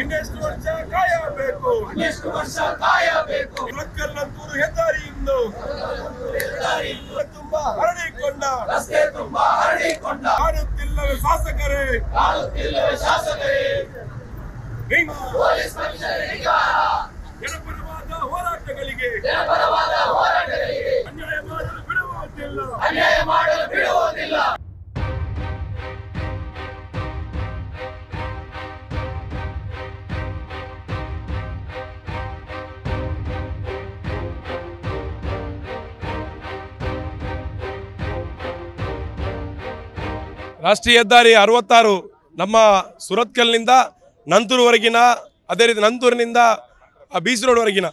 ಇನ್ನೆಷ್ಟು ವರ್ಷ ಕಾಯಬೇಕು ಇನ್ನೆಷ್ಟು ವರ್ಷ ಕಾಯಬೇಕು ಮಕ್ಕಲ್ಲಂತೂರು ಹೆದ್ದಾರಿ ಇಂದು ತುಂಬಾ ಹರಡಿಕೊಂಡ ರಸ್ತೆ ತುಂಬಾ ಹರಡಿಕೊಂಡ ಕಾಡುತ್ತಿಲ್ಲವೇ ಶಾಸಕರೇ ಕಾಡುತ್ತಿಲ್ಲವೇ ಶಾಸಕರೇ ಜನಪರವಾದ ಹೋರಾಟಗಳಿಗೆ ಜನಪರವಾದ ಹೋರಾಟಗಳಿಗೆ ರಾಷ್ಟ್ರೀಯ ಹೆದ್ದಾರಿ ಅರವತ್ತಾರು ನಮ್ಮ ಸುರತ್ಕಲ್ನಿಂದ ನಂತೂರ್ವರೆಗಿನ ಅದೇ ರೀತಿ ನಂತೂರಿನಿಂದ ಬೀಚ್ ರೋಡ್ವರೆಗಿನ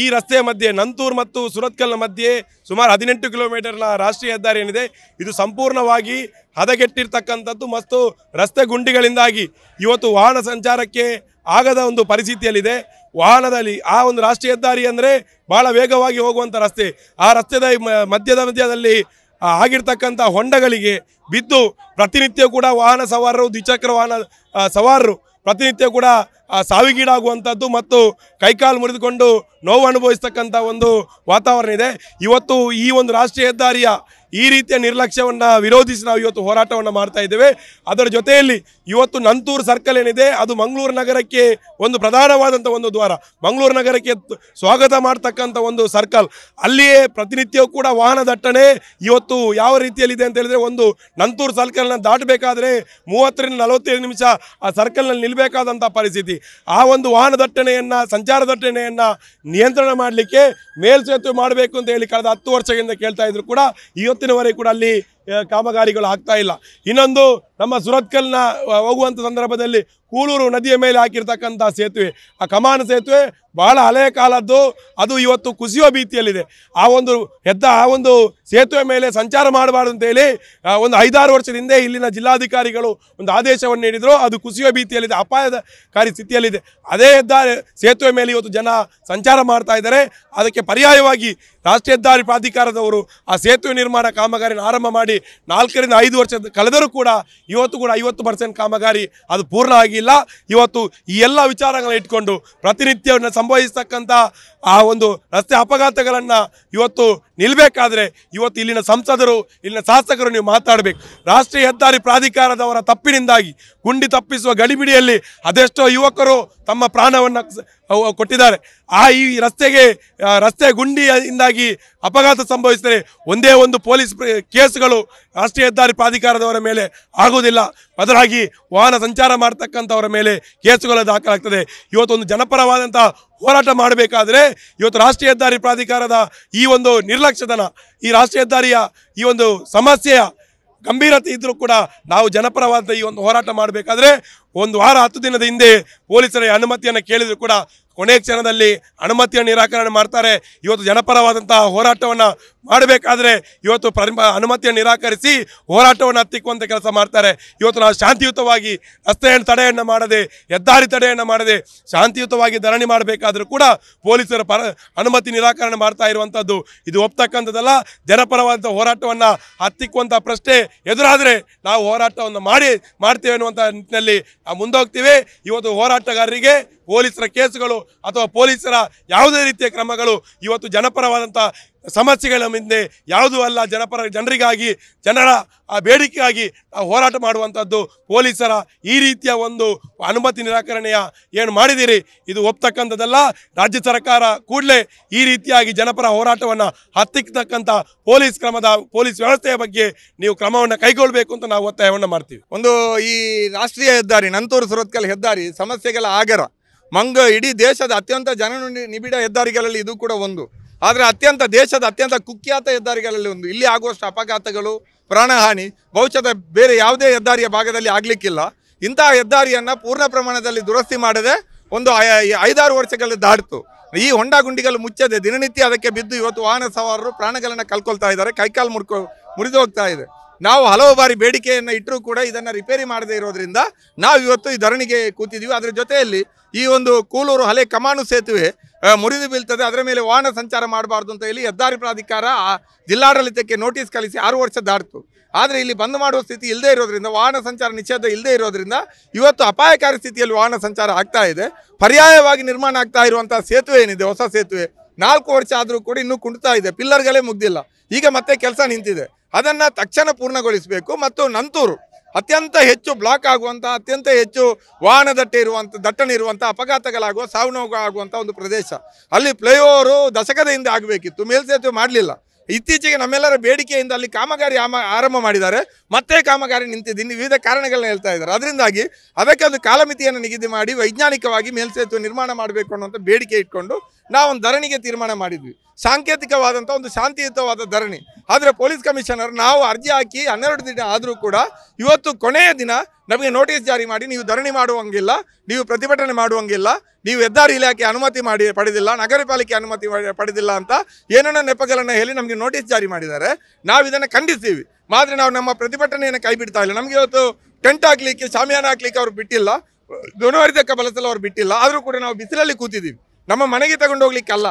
ಈ ರಸ್ತೆಯ ಮಧ್ಯೆ ನಂತೂರು ಮತ್ತು ಸುರತ್ಕಲ್ನ ಮಧ್ಯೆ ಸುಮಾರು ಹದಿನೆಂಟು ಕಿಲೋಮೀಟರ್ನ ರಾಷ್ಟ್ರೀಯ ಹೆದ್ದಾರಿ ಏನಿದೆ ಇದು ಸಂಪೂರ್ಣವಾಗಿ ಹದಗೆಟ್ಟಿರ್ತಕ್ಕಂಥದ್ದು ಮತ್ತು ರಸ್ತೆ ಗುಂಡಿಗಳಿಂದಾಗಿ ಇವತ್ತು ವಾಹನ ಸಂಚಾರಕ್ಕೆ ಆಗದ ಒಂದು ಪರಿಸ್ಥಿತಿಯಲ್ಲಿದೆ ವಾಹನದಲ್ಲಿ ಆ ಒಂದು ರಾಷ್ಟ್ರೀಯ ಹೆದ್ದಾರಿ ಅಂದರೆ ಭಾಳ ವೇಗವಾಗಿ ಹೋಗುವಂಥ ರಸ್ತೆ ಆ ರಸ್ತೆದ ಮಧ್ಯದ ಮಧ್ಯದಲ್ಲಿ ಆಗಿರ್ತಕ್ಕಂಥ ಹೊಂಡಗಳಿಗೆ ಬಿದ್ದು ಪ್ರತಿನಿತ್ಯ ಕೂಡ ವಾಹನ ಸವಾರರು ದ್ವಿಚಕ್ರ ವಾಹನ ಸವಾರರು ಪ್ರತಿನಿತ್ಯ ಕೂಡ ಸಾವಿಗೀಡಾಗುವಂಥದ್ದು ಮತ್ತು ಕೈಕಾಲು ಮುರಿದುಕೊಂಡು ನೋವು ಅನುಭವಿಸ್ತಕ್ಕಂಥ ಒಂದು ವಾತಾವರಣ ಇದೆ ಇವತ್ತು ಈ ಒಂದು ರಾಷ್ಟ್ರೀಯ ಹೆದ್ದಾರಿಯ ಈ ರೀತಿಯ ನಿರ್ಲಕ್ಷ್ಯವನ್ನು ವಿರೋಧಿಸಿ ನಾವು ಇವತ್ತು ಹೋರಾಟವನ್ನು ಮಾಡ್ತಾ ಇದ್ದೇವೆ ಅದರ ಜೊತೆಯಲ್ಲಿ ಇವತ್ತು ನಂತೂರು ಸರ್ಕಲ್ ಏನಿದೆ ಅದು ಮಂಗಳೂರು ನಗರಕ್ಕೆ ಒಂದು ಪ್ರಧಾನವಾದಂಥ ಒಂದು ದ್ವಾರ ಮಂಗಳೂರು ನಗರಕ್ಕೆ ಸ್ವಾಗತ ಮಾಡ್ತಕ್ಕಂಥ ಒಂದು ಸರ್ಕಲ್ ಅಲ್ಲಿಯೇ ಪ್ರತಿನಿತ್ಯವೂ ಕೂಡ ವಾಹನ ದಟ್ಟಣೆ ಇವತ್ತು ಯಾವ ರೀತಿಯಲ್ಲಿದೆ ಅಂತ ಹೇಳಿದರೆ ಒಂದು ನಂತೂರು ಸರ್ಕಲ್ನ ದಾಟಬೇಕಾದ್ರೆ ಮೂವತ್ತರಿಂದ ನಲವತ್ತೈದು ನಿಮಿಷ ಆ ಸರ್ಕಲ್ನಲ್ಲಿ ನಿಲ್ಲಬೇಕಾದಂಥ ಪರಿಸ್ಥಿತಿ ಆ ಒಂದು ವಾಹನ ದಟ್ಟಣೆಯನ್ನು ಸಂಚಾರ ದಟ್ಟಣೆಯನ್ನು ನಿಯಂತ್ರಣ ಮಾಡಲಿಕ್ಕೆ ಮೇಲ್ಸೇತುವೆ ಮಾಡಬೇಕು ಅಂತ ಹೇಳಿ ಕಳೆದ ಹತ್ತು ವರ್ಷಗಳಿಂದ ಕೇಳ್ತಾ ಇದ್ರು ಕೂಡ ಇವತ್ತು ಇವತ್ತಿನವರೆಗೂ ಕೂಡ ಅಲ್ಲಿ ಕಾಮಗಾರಿಗಳು ಆಗ್ತಾ ಇಲ್ಲ ಇನ್ನೊಂದು ನಮ್ಮ ಸುರತ್ಕಲ್ನ ಹೋಗುವಂಥ ಸಂದರ್ಭದಲ್ಲಿ ಕೂಳೂರು ನದಿಯ ಮೇಲೆ ಹಾಕಿರ್ತಕ್ಕಂಥ ಸೇತುವೆ ಆ ಕಮಾನ ಸೇತುವೆ ಬಹಳ ಹಳೆಯ ಕಾಲದ್ದು ಅದು ಇವತ್ತು ಕುಸಿಯೋ ಭೀತಿಯಲ್ಲಿದೆ ಆ ಒಂದು ಹೆದ್ದ ಆ ಒಂದು ಸೇತುವೆ ಮೇಲೆ ಸಂಚಾರ ಮಾಡಬಾರ್ದು ಅಂತೇಳಿ ಒಂದು ಐದಾರು ವರ್ಷದ ಹಿಂದೆ ಇಲ್ಲಿನ ಜಿಲ್ಲಾಧಿಕಾರಿಗಳು ಒಂದು ಆದೇಶವನ್ನು ನೀಡಿದರು ಅದು ಕುಸಿಯೋ ಭೀತಿಯಲ್ಲಿದೆ ಅಪಾಯಕಾರಿ ಸ್ಥಿತಿಯಲ್ಲಿದೆ ಅದೇ ಹೆದ್ದಾರಿ ಸೇತುವೆ ಮೇಲೆ ಇವತ್ತು ಜನ ಸಂಚಾರ ಮಾಡ್ತಾ ಇದ್ದಾರೆ ಅದಕ್ಕೆ ಪರ್ಯಾಯವಾಗಿ ರಾಷ್ಟ್ರೀಯ ಹೆದ್ದಾರಿ ಪ್ರಾಧಿಕಾರದವರು ಆ ಸೇತುವೆ ನಿರ್ಮಾಣ ಕಾಮಗಾರಿಯನ್ನು ಆರಂಭ ಮಾಡಿ ಮಾಡಿ ನಾಲ್ಕರಿಂದ ಐದು ವರ್ಷ ಕಳೆದರೂ ಕೂಡ ಇವತ್ತು ಕೂಡ ಐವತ್ತು ಪರ್ಸೆಂಟ್ ಕಾಮಗಾರಿ ಅದು ಪೂರ್ಣ ಆಗಿಲ್ಲ ಇವತ್ತು ಈ ಎಲ್ಲ ವಿಚಾರಗಳನ್ನ ಇಟ್ಕೊಂಡು ಪ್ರತಿನಿತ್ಯ ಸಂಭವಿಸ್ತಕ್ಕಂಥ ಆ ಒಂದು ರಸ್ತೆ ಅಪಘಾತಗಳನ್ನು ಇವತ್ತು ನಿಲ್ಲಬೇಕಾದ್ರೆ ಇವತ್ತು ಇಲ್ಲಿನ ಸಂಸದರು ಇಲ್ಲಿನ ಶಾಸಕರು ನೀವು ಮಾತಾಡಬೇಕು ರಾಷ್ಟ್ರೀಯ ಹೆದ್ದಾರಿ ಪ್ರಾಧಿಕಾರದವರ ತಪ್ಪಿನಿಂದಾಗಿ ಗುಂಡಿ ತಪ್ಪಿಸುವ ಗಡಿಬಿಡಿಯಲ್ಲಿ ಅದೆಷ್ಟೋ ಯುವಕರು ತಮ್ಮ ಪ್ರಾಣವನ್ನು ಕೊಟ್ಟಿದ್ದಾರೆ ಆ ಈ ರಸ್ತೆಗೆ ರಸ್ತೆ ಗುಂಡಿಯಿಂದಾಗಿ ಅಪಘಾತ ಸಂಭವಿಸಿದರೆ ಒಂದೇ ಒಂದು ಪೊಲೀಸ್ ಕೇಸ್ಗಳು ರಾಷ್ಟ್ರೀಯ ಹೆದ್ದಾರಿ ಪ್ರಾಧಿಕಾರದವರ ಮೇಲೆ ಆಗುವುದಿಲ್ಲ ಬದಲಾಗಿ ವಾಹನ ಸಂಚಾರ ಮಾಡತಕ್ಕಂಥವರ ಮೇಲೆ ಕೇಸುಗಳು ದಾಖಲಾಗ್ತದೆ ಇವತ್ತೊಂದು ಜನಪರವಾದಂಥ ಹೋರಾಟ ಮಾಡಬೇಕಾದ್ರೆ ಇವತ್ತು ರಾಷ್ಟ್ರೀಯ ಹೆದ್ದಾರಿ ಪ್ರಾಧಿಕಾರದ ಈ ಒಂದು ನಿರ್ಲಕ್ಷ್ಯದನ ಈ ರಾಷ್ಟ್ರೀಯ ಹೆದ್ದಾರಿಯ ಈ ಒಂದು ಸಮಸ್ಯೆಯ ಗಂಭೀರತೆ ಇದ್ದರೂ ಕೂಡ ನಾವು ಜನಪರವಾದ ಈ ಒಂದು ಹೋರಾಟ ಮಾಡಬೇಕಾದ್ರೆ ಒಂದು ವಾರ ಹತ್ತು ದಿನದ ಹಿಂದೆ ಪೊಲೀಸರ ಅನುಮತಿಯನ್ನು ಕೇಳಿದ್ರು ಕೂಡ ಕೊನೆ ಕ್ಷಣದಲ್ಲಿ ಅನುಮತಿಯನ್ನು ನಿರಾಕರಣೆ ಮಾಡ್ತಾರೆ ಇವತ್ತು ಜನಪರವಾದಂತಹ ಹೋರಾಟವನ್ನು ಮಾಡಬೇಕಾದ್ರೆ ಇವತ್ತು ಅನುಮತಿಯ ಅನುಮತಿಯನ್ನು ನಿರಾಕರಿಸಿ ಹೋರಾಟವನ್ನು ಹತ್ತಿಕ್ಕುವಂಥ ಕೆಲಸ ಮಾಡ್ತಾರೆ ಇವತ್ತು ನಾವು ಶಾಂತಿಯುತವಾಗಿ ರಸ್ತೆಯನ್ನು ತಡೆಯನ್ನು ಮಾಡದೆ ಹೆದ್ದಾರಿ ತಡೆಯನ್ನು ಮಾಡದೆ ಶಾಂತಿಯುತವಾಗಿ ಧರಣಿ ಮಾಡಬೇಕಾದರೂ ಕೂಡ ಪೊಲೀಸರು ಪರ ಅನುಮತಿ ನಿರಾಕರಣೆ ಮಾಡ್ತಾ ಇರುವಂಥದ್ದು ಇದು ಒಪ್ತಕ್ಕಂಥದ್ದಲ್ಲ ಜನಪರವಾದಂಥ ಹೋರಾಟವನ್ನು ಹತ್ತಿಕ್ಕುವಂಥ ಪ್ರಶ್ನೆ ಎದುರಾದರೆ ನಾವು ಹೋರಾಟವನ್ನು ಮಾಡಿ ಮಾಡ್ತೇವೆ ಅನ್ನುವಂಥ ನಿಟ್ಟಿನಲ್ಲಿ ನಾವು ಮುಂದೋಗ್ತೀವಿ ಇವತ್ತು ಹೋರಾಟಗಾರರಿಗೆ ಪೊಲೀಸರ ಕೇಸುಗಳು ಅಥವಾ ಪೊಲೀಸರ ಯಾವುದೇ ರೀತಿಯ ಕ್ರಮಗಳು ಇವತ್ತು ಜನಪರವಾದಂಥ ಸಮಸ್ಯೆಗಳ ಮುಂದೆ ಯಾವುದೂ ಅಲ್ಲ ಜನಪರ ಜನರಿಗಾಗಿ ಜನರ ಆ ಬೇಡಿಕೆಗಾಗಿ ಹೋರಾಟ ಮಾಡುವಂಥದ್ದು ಪೊಲೀಸರ ಈ ರೀತಿಯ ಒಂದು ಅನುಮತಿ ನಿರಾಕರಣೆಯ ಏನು ಮಾಡಿದ್ದೀರಿ ಇದು ಒಪ್ತಕ್ಕಂಥದ್ದಲ್ಲ ರಾಜ್ಯ ಸರ್ಕಾರ ಕೂಡಲೇ ಈ ರೀತಿಯಾಗಿ ಜನಪರ ಹೋರಾಟವನ್ನು ಹತ್ತಿಕ್ಕತಕ್ಕಂಥ ಪೊಲೀಸ್ ಕ್ರಮದ ಪೊಲೀಸ್ ವ್ಯವಸ್ಥೆಯ ಬಗ್ಗೆ ನೀವು ಕ್ರಮವನ್ನು ಕೈಗೊಳ್ಳಬೇಕು ಅಂತ ನಾವು ಒತ್ತಾಯವನ್ನು ಮಾಡ್ತೀವಿ ಒಂದು ಈ ರಾಷ್ಟ್ರೀಯ ಹೆದ್ದಾರಿ ನಂತೂರು ಸುರತ್ಕಲ್ ಹೆದ್ದಾರಿ ಸಮಸ್ಯೆಗಳ ಆಗರ ಮಂಗ ಇಡೀ ದೇಶದ ಅತ್ಯಂತ ಜನ ನಿಬಿಡ ಹೆದ್ದಾರಿಗಳಲ್ಲಿ ಇದು ಕೂಡ ಒಂದು ಆದರೆ ಅತ್ಯಂತ ದೇಶದ ಅತ್ಯಂತ ಕುಖ್ಯಾತ ಹೆದ್ದಾರಿಗಳಲ್ಲಿ ಒಂದು ಇಲ್ಲಿ ಆಗುವಷ್ಟು ಅಪಘಾತಗಳು ಪ್ರಾಣಹಾನಿ ಭವಿಷ್ಯದ ಬೇರೆ ಯಾವುದೇ ಹೆದ್ದಾರಿಯ ಭಾಗದಲ್ಲಿ ಆಗಲಿಕ್ಕಿಲ್ಲ ಇಂತಹ ಹೆದ್ದಾರಿಯನ್ನು ಪೂರ್ಣ ಪ್ರಮಾಣದಲ್ಲಿ ದುರಸ್ತಿ ಮಾಡದೆ ಒಂದು ಐದಾರು ವರ್ಷಗಳಲ್ಲಿ ದಾಟಿತು ಈ ಹೊಂಡ ಗುಂಡಿಗಳು ಮುಚ್ಚದೆ ದಿನನಿತ್ಯ ಅದಕ್ಕೆ ಬಿದ್ದು ಇವತ್ತು ವಾಹನ ಸವಾರರು ಪ್ರಾಣಗಳನ್ನು ಕಲ್ಕೊಳ್ತಾ ಇದ್ದಾರೆ ಕೈಕಾಲು ಮುಡ್ಕೊ ಮುರಿದು ಹೋಗ್ತಾ ಇದೆ ನಾವು ಹಲವು ಬಾರಿ ಬೇಡಿಕೆಯನ್ನು ಇಟ್ಟರೂ ಕೂಡ ಇದನ್ನು ರಿಪೇರಿ ಮಾಡದೇ ಇರೋದ್ರಿಂದ ನಾವು ಇವತ್ತು ಈ ಧರಣಿಗೆ ಕೂತಿದ್ದೀವಿ ಅದರ ಜೊತೆಯಲ್ಲಿ ಈ ಒಂದು ಕೂಲೂರು ಹಳೆ ಕಮಾನು ಸೇತುವೆ ಮುರಿದು ಬೀಳ್ತದೆ ಅದರ ಮೇಲೆ ವಾಹನ ಸಂಚಾರ ಮಾಡಬಾರ್ದು ಅಂತ ಹೇಳಿ ಹೆದ್ದಾರಿ ಪ್ರಾಧಿಕಾರ ಜಿಲ್ಲಾಡಳಿತಕ್ಕೆ ನೋಟಿಸ್ ಕಳಿಸಿ ಆರು ವರ್ಷ ದಾಟಿತು ಆದರೆ ಇಲ್ಲಿ ಬಂದ್ ಮಾಡುವ ಸ್ಥಿತಿ ಇಲ್ಲದೇ ಇರೋದ್ರಿಂದ ವಾಹನ ಸಂಚಾರ ನಿಷೇಧ ಇಲ್ಲದೆ ಇರೋದ್ರಿಂದ ಇವತ್ತು ಅಪಾಯಕಾರಿ ಸ್ಥಿತಿಯಲ್ಲಿ ವಾಹನ ಸಂಚಾರ ಆಗ್ತಾ ಇದೆ ಪರ್ಯಾಯವಾಗಿ ನಿರ್ಮಾಣ ಆಗ್ತಾ ಇರುವಂಥ ಸೇತುವೆ ಏನಿದೆ ಹೊಸ ಸೇತುವೆ ನಾಲ್ಕು ವರ್ಷ ಆದರೂ ಕೂಡ ಇನ್ನೂ ಕುಣಿತಾ ಇದೆ ಪಿಲ್ಲರ್ಗಳೇ ಮುಗ್ದಿಲ್ಲ ಈಗ ಮತ್ತೆ ಕೆಲಸ ನಿಂತಿದೆ ಅದನ್ನು ತಕ್ಷಣ ಪೂರ್ಣಗೊಳಿಸಬೇಕು ಮತ್ತು ನಂತೂರು ಅತ್ಯಂತ ಹೆಚ್ಚು ಬ್ಲಾಕ್ ಆಗುವಂಥ ಅತ್ಯಂತ ಹೆಚ್ಚು ವಾಹನ ದಟ್ಟೆ ಇರುವಂಥ ದಟ್ಟಣೆ ಇರುವಂಥ ಅಪಘಾತಗಳಾಗುವ ಸಾವು ನೋವು ಆಗುವಂಥ ಒಂದು ಪ್ರದೇಶ ಅಲ್ಲಿ ಫ್ಲೈಓವರು ದಶಕದ ಹಿಂದೆ ಆಗಬೇಕಿತ್ತು ಮೇಲ್ಸೇತುವೆ ಮಾಡಲಿಲ್ಲ ಇತ್ತೀಚೆಗೆ ನಮ್ಮೆಲ್ಲರ ಬೇಡಿಕೆಯಿಂದ ಅಲ್ಲಿ ಕಾಮಗಾರಿ ಆರಂಭ ಮಾಡಿದ್ದಾರೆ ಮತ್ತೆ ಕಾಮಗಾರಿ ನಿಂತಿದೆ ಇನ್ನು ವಿವಿಧ ಕಾರಣಗಳನ್ನ ಹೇಳ್ತಾ ಇದ್ದಾರೆ ಅದರಿಂದಾಗಿ ಅದಕ್ಕೆ ಒಂದು ಕಾಲಮಿತಿಯನ್ನು ನಿಗದಿ ಮಾಡಿ ವೈಜ್ಞಾನಿಕವಾಗಿ ಮೇಲ್ಸೇತುವೆ ನಿರ್ಮಾಣ ಮಾಡಬೇಕು ಅನ್ನುವಂಥ ಬೇಡಿಕೆ ಇಟ್ಕೊಂಡು ನಾವೊಂದು ಧರಣಿಗೆ ತೀರ್ಮಾನ ಮಾಡಿದ್ವಿ ಸಾಂಕೇತಿಕವಾದಂಥ ಒಂದು ಶಾಂತಿಯುತವಾದ ಧರಣಿ ಆದರೆ ಪೊಲೀಸ್ ಕಮಿಷನರ್ ನಾವು ಅರ್ಜಿ ಹಾಕಿ ಹನ್ನೆರಡು ದಿನ ಆದರೂ ಕೂಡ ಇವತ್ತು ಕೊನೆಯ ದಿನ ನಮಗೆ ನೋಟಿಸ್ ಜಾರಿ ಮಾಡಿ ನೀವು ಧರಣಿ ಮಾಡುವಂಗಿಲ್ಲ ನೀವು ಪ್ರತಿಭಟನೆ ಮಾಡುವಂಗಿಲ್ಲ ನೀವು ಹೆದ್ದಾರಿ ಇಲಾಖೆ ಅನುಮತಿ ಮಾಡಿ ಪಡೆದಿಲ್ಲ ನಗರ ಪಾಲಿಕೆ ಅನುಮತಿ ಪಡೆದಿಲ್ಲ ಅಂತ ಏನನ್ನ ನೆಪಗಳನ್ನು ಹೇಳಿ ನಮಗೆ ನೋಟಿಸ್ ಜಾರಿ ಮಾಡಿದ್ದಾರೆ ನಾವು ಇದನ್ನು ಖಂಡಿಸ್ತೀವಿ ಆದರೆ ನಾವು ನಮ್ಮ ಪ್ರತಿಭಟನೆಯನ್ನು ಕೈ ಬಿಡ್ತಾ ಇಲ್ಲ ನಮಗೆ ಇವತ್ತು ಟೆಂಟ್ ಹಾಕ್ಲಿಕ್ಕೆ ಶಾಮಿಯಾನ ಹಾಕ್ಲಿಕ್ಕೆ ಅವರು ಬಿಟ್ಟಿಲ್ಲ ಧ್ವನಿವರ್ಧಕ ಬಳಸಲು ಅವರು ಬಿಟ್ಟಿಲ್ಲ ಆದರೂ ಕೂಡ ನಾವು ಬಿಸಿಲಲ್ಲಿ ಕೂತಿದ್ದೀವಿ ನಮ್ಮ ಮನೆಗೆ ತಗೊಂಡೋಗ್ಲಿಕ್ಕಲ್ಲ